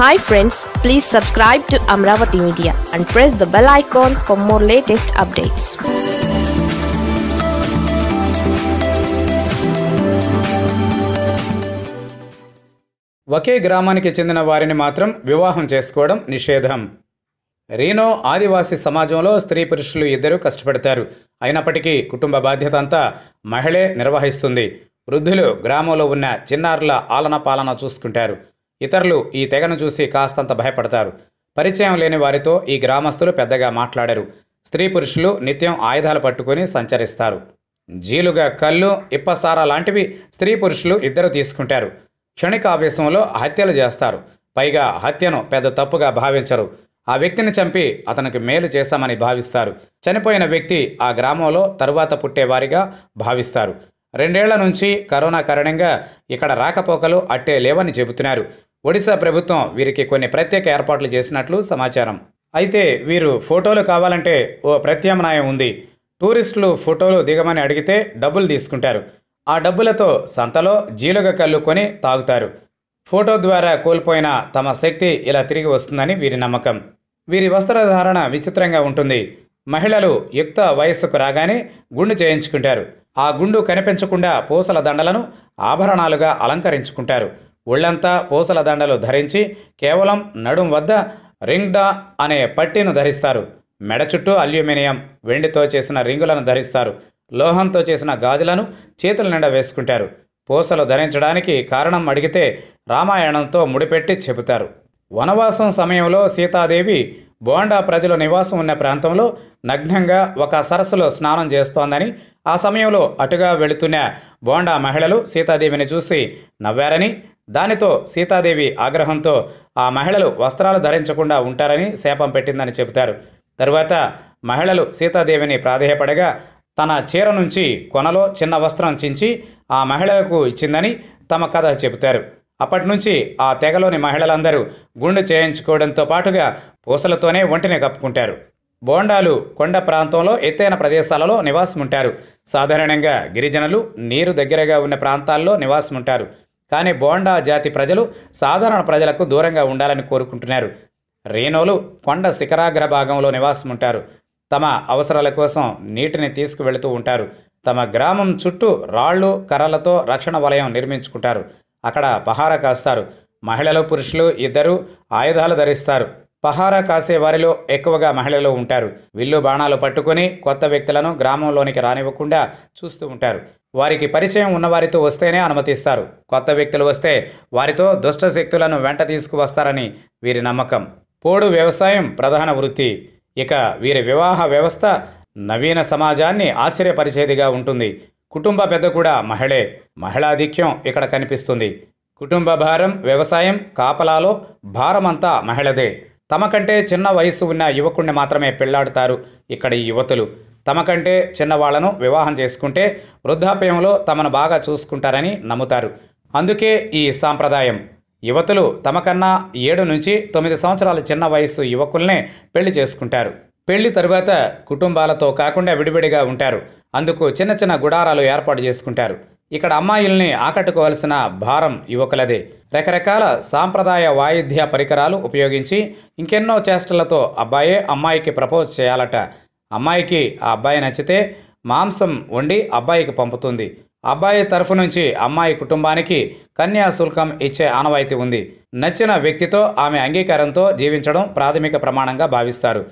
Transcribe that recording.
hi friends please subscribe to Amaravati media and press the bell icon for more latest updates ఒకే గ్రామానికి చెందిన వారిని మాత్రం వివాహం చేసుకోవడం నిషేధం రీనో ఆదివాసీ సమాజంలో స్త్రీ పురుషులు ఇద్దరూ కష్టపడతారు అయినప్పటికీ కుటుంబ బాధ్యత అంతా మహిళే నిర్వహిస్తుంది వృద్ధులు గ్రామంలో ఉన్న చిన్నారుల ఆలన పాలన చూసుకుంటారు ఇతరులు ఈ తెగను చూసి కాస్తంత భయపడతారు పరిచయం లేని వారితో ఈ గ్రామస్తులు పెద్దగా మాట్లాడరు స్త్రీ పురుషులు నిత్యం ఆయుధాలు పట్టుకుని సంచరిస్తారు జీలుగా కళ్ళు ఇప్పసార లాంటివి స్త్రీ పురుషులు ఇద్దరు తీసుకుంటారు క్షణిక ఆవేశంలో హత్యలు చేస్తారు పైగా హత్యను పెద్ద తప్పుగా భావించరు ఆ వ్యక్తిని చంపి అతనికి మేలు చేశామని భావిస్తారు చనిపోయిన వ్యక్తి ఆ గ్రామంలో తరువాత పుట్టేవారిగా భావిస్తారు రెండేళ్ల నుంచి కరోనా కారణంగా ఇక్కడ రాకపోకలు అట్టే లేవని చెబుతున్నారు ఒడిశా ప్రభుత్వం వీరికి కొన్ని ప్రత్యేక ఏర్పాట్లు చేసినట్లు సమాచారం అయితే వీరు ఫోటోలు కావాలంటే ఓ ప్రత్యామ్నాయం ఉంది టూరిస్టులు ఫోటోలు దిగమని అడిగితే డబ్బులు తీసుకుంటారు ఆ డబ్బులతో సంతలో జీలుగ కళ్ళు కొని తాగుతారు ఫోటో ద్వారా కోల్పోయిన తమ శక్తి ఇలా తిరిగి వస్తుందని వీరి నమ్మకం వీరి వస్త్రధారణ విచిత్రంగా ఉంటుంది మహిళలు యుక్త వయస్సుకు రాగానే గుండు చేయించుకుంటారు ఆ గుండు కనిపించకుండా పూసల దండలను ఆభరణాలుగా అలంకరించుకుంటారు ఒళ్ళంతా పూసల దండలు ధరించి కేవలం నడుం వద్ద రింగ్డా అనే పట్టీను ధరిస్తారు మెడ చుట్టూ అల్యూమినియం వెండితో చేసిన రింగులను ధరిస్తారు లోహంతో చేసిన గాజులను చేతుల నిండా వేసుకుంటారు పూసలు ధరించడానికి కారణం అడిగితే రామాయణంతో ముడిపెట్టి చెబుతారు వనవాసం సమయంలో సీతాదేవి బోండా ప్రజలు నివాసం ఉన్న ప్రాంతంలో నగ్నంగా ఒక సరస్సులో స్నానం చేస్తోందని ఆ సమయంలో అటుగా వెళుతున్న బోండా మహిళలు సీతాదేవిని చూసి నవ్వారని దానితో సీతాదేవి ఆగ్రహంతో ఆ మహిళలు వస్త్రాలు ధరించకుండా ఉంటారని శాపం పెట్టిందని చెబుతారు తరువాత మహిళలు సీతాదేవిని ప్రాధేయపడగా తన చీర నుంచి కొనలో చిన్న వస్త్రం చించి ఆ మహిళలకు ఇచ్చిందని తమ కథ చెబుతారు అప్పటి నుంచి ఆ తెగలోని మహిళలందరూ గుండు చేయించుకోవడంతో పాటుగా పూసలతోనే ఒంటిని కప్పుకుంటారు బోండాలు కొండ ప్రాంతంలో ఎత్తైన ప్రదేశాలలో నివాసం ఉంటారు సాధారణంగా గిరిజనులు నీరు దగ్గరగా ఉన్న ప్రాంతాల్లో నివాసం ఉంటారు కానీ బోండా జాతి ప్రజలు సాధారణ ప్రజలకు దూరంగా ఉండాలని కోరుకుంటున్నారు రేనోలు కొండ శిఖరాగ్ర భాగంలో నివాసం ఉంటారు తమ అవసరాల కోసం నీటిని తీసుకువెళుతూ ఉంటారు తమ గ్రామం చుట్టూ రాళ్ళు కర్రలతో రక్షణ వలయం నిర్మించుకుంటారు అక్కడ పహారా కాస్తారు మహిళలు పురుషులు ఇద్దరు ఆయుధాలు ధరిస్తారు పహారా కాసే వారిలో ఎక్కువగా మహిళలు ఉంటారు విల్లు బాణాలు పట్టుకుని కొత్త వ్యక్తులను గ్రామంలోనికి రానివ్వకుండా చూస్తూ ఉంటారు వారికి పరిచయం ఉన్నవారితో వస్తేనే అనుమతిస్తారు కొత్త వ్యక్తులు వస్తే వారితో దుష్ట శక్తులను వెంట తీసుకువస్తారని వీరి నమ్మకం పోడు వ్యవసాయం ప్రధాన వృత్తి ఇక వీరి వివాహ వ్యవస్థ నవీన సమాజాన్ని ఆశ్చర్యపరిచేదిగా ఉంటుంది కుటుంబ పెద్ద కూడా మహిళే మహిళాధిక్యం ఇక్కడ కనిపిస్తుంది కుటుంబ భారం వ్యవసాయం కాపలాలో భారమంతా మహిళదే తమ కంటే చిన్న వయసు ఉన్న యువకుణ్ణి మాత్రమే పెళ్లాడుతారు ఇక్కడ ఈ యువతులు తమ కంటే చిన్నవాళ్లను వివాహం చేసుకుంటే వృద్ధాప్యంలో తమను బాగా చూసుకుంటారని నమ్ముతారు అందుకే ఈ సాంప్రదాయం యువతులు తమకన్నా ఏడు నుంచి తొమ్మిది సంవత్సరాల చిన్న వయస్సు యువకుల్నే పెళ్లి చేసుకుంటారు పెళ్లి తరువాత కుటుంబాలతో కాకుండా విడివిడిగా ఉంటారు అందుకు చిన్న చిన్న గుడారాలు ఏర్పాటు చేసుకుంటారు ఇక్కడ అమ్మాయిల్ని ఆకట్టుకోవాల్సిన భారం యువకులదే రకరకాల సాంప్రదాయ వాయిద్య పరికరాలు ఉపయోగించి ఇంకెన్నో చేష్టలతో అబ్బాయే అమ్మాయికి ప్రపోజ్ చేయాలట అమ్మాయికి ఆ అబ్బాయి నచ్చితే మాంసం వండి అబ్బాయికి పంపుతుంది అబ్బాయి తరఫు నుంచి అమ్మాయి కుటుంబానికి కన్యాశుల్కం ఇచ్చే ఆనవాయితీ ఉంది నచ్చిన వ్యక్తితో ఆమె అంగీకారంతో జీవించడం ప్రాథమిక ప్రమాణంగా భావిస్తారు